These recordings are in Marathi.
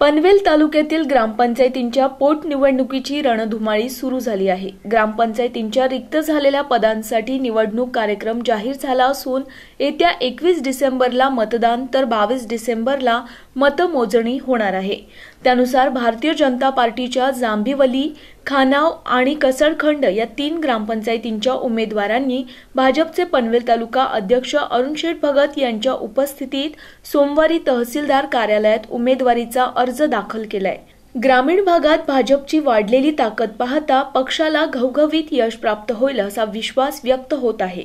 पनवेल तालुक्यातील ग्रामपंचायतींच्या पोटनिवडणुकीची रणधुमाळी सुरू झाली आहे ग्रामपंचायतींच्या रिक्त झालेल्या पदांसाठी निवडणूक कार्यक्रम जाहीर झाला असून येत्या एकवीस डिसेंबरला मतदान तर बावीस डिसेंबरला मतमोजणी होणार आहे त्यानुसार भारतीय जनता पार्टीच्या जांभिवली खानाव आणि कसरखंड या तीन ग्रामपंचायतींच्या उमेदवारांनी भाजपचे पनवेल तालुका अध्यक्ष अरुणशेठ भगत यांच्या उपस्थितीत सोमवारी तहसीलदार कार्यालयात उमेदवारीचा अर्ज दाखल केलाय ग्रामीण भागात भाजपची वाढलेली ताकद पाहता पक्षाला घवघवीत यश प्राप्त होईल असा विश्वास व्यक्त होत आहे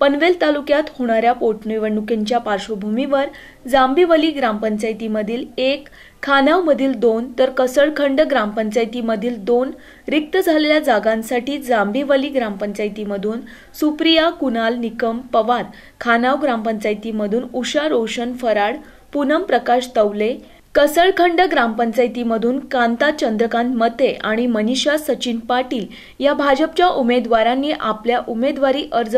पनवेल तालुक्यात होणाऱ्या पोटनिवडणुकींच्या पार्श्वभूमीवर जांबिवली ग्रामपंचायतीमधील एक खानावमधील दोन तर कसळखंड ग्रामपंचायतीमधील दोन रिक्त झालेल्या जागांसाठी जांबिवली ग्रामपंचायतीमधून सुप्रिया कुणाल निकम पवार खानाव ग्रामपंचायतीमधून उषा रोशन फराड पूनम प्रकाश तवले कसळखंड ग्रामपंचायतीमधून कांता चंद्रकांत मते आणि मनीषा सचिन पाटील या भाजपच्या उमेदवारांनी आपल्या उमेदवारी अर्ज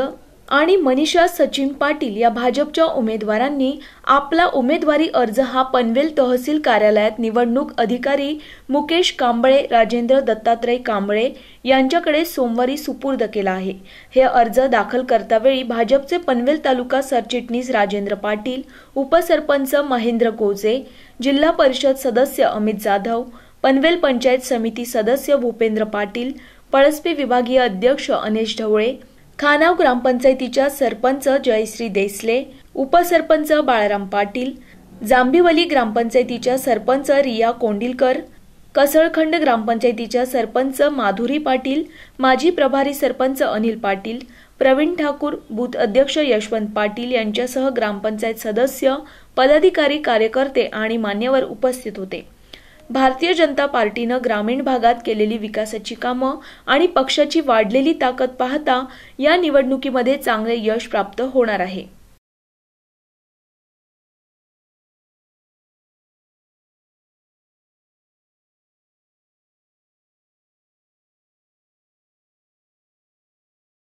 आणि मनीषा सचिन पाटील या भाजपच्या उमेदवारांनी आपला उमेदवारी अर्ज हा पनवेल तहसील कार्यालयात निवडणूक अधिकारी मुकेश कांबळे राजेंद्र दत्तात्रय कांबळे यांच्याकडे सोमवारी सुपूर्द केला आहे हे अर्ज दाखल करतावेळी भाजपचे पनवेल तालुका सरचिटणीस राजेंद्र पाटील उपसरपंच महेंद्र गोजे जिल्हा परिषद सदस्य अमित जाधव पनवेल पंचायत समिती सदस्य भूपेंद्र पाटील पळसपी विभागीय अध्यक्ष अनेश ढवळे खानाव ग्रामपंचायतीच्या सरपंच जयश्री देसले उपसरपंच बाळाराम पाटील जांभिवली ग्रामपंचायतीच्या सरपंच रिया कोंडिलकर कसळखंड ग्रामपंचायतीच्या सरपंच माधुरी पाटील माजी प्रभारी सरपंच अनिल पाटील प्रवीण ठाकूर बूथ अध्यक्ष यशवंत पाटील यांच्यासह ग्रामपंचायत सदस्य पदाधिकारी कार्यकर्ते आणि मान्यवर उपस्थित होते भारतीय जनता पार्टीनं ग्रामीण भागात केलेली विकासाची कामं आणि पक्षाची वाढलेली ताकद पाहता या निवडणुकीमध्ये चांगले यश प्राप्त होणार आहे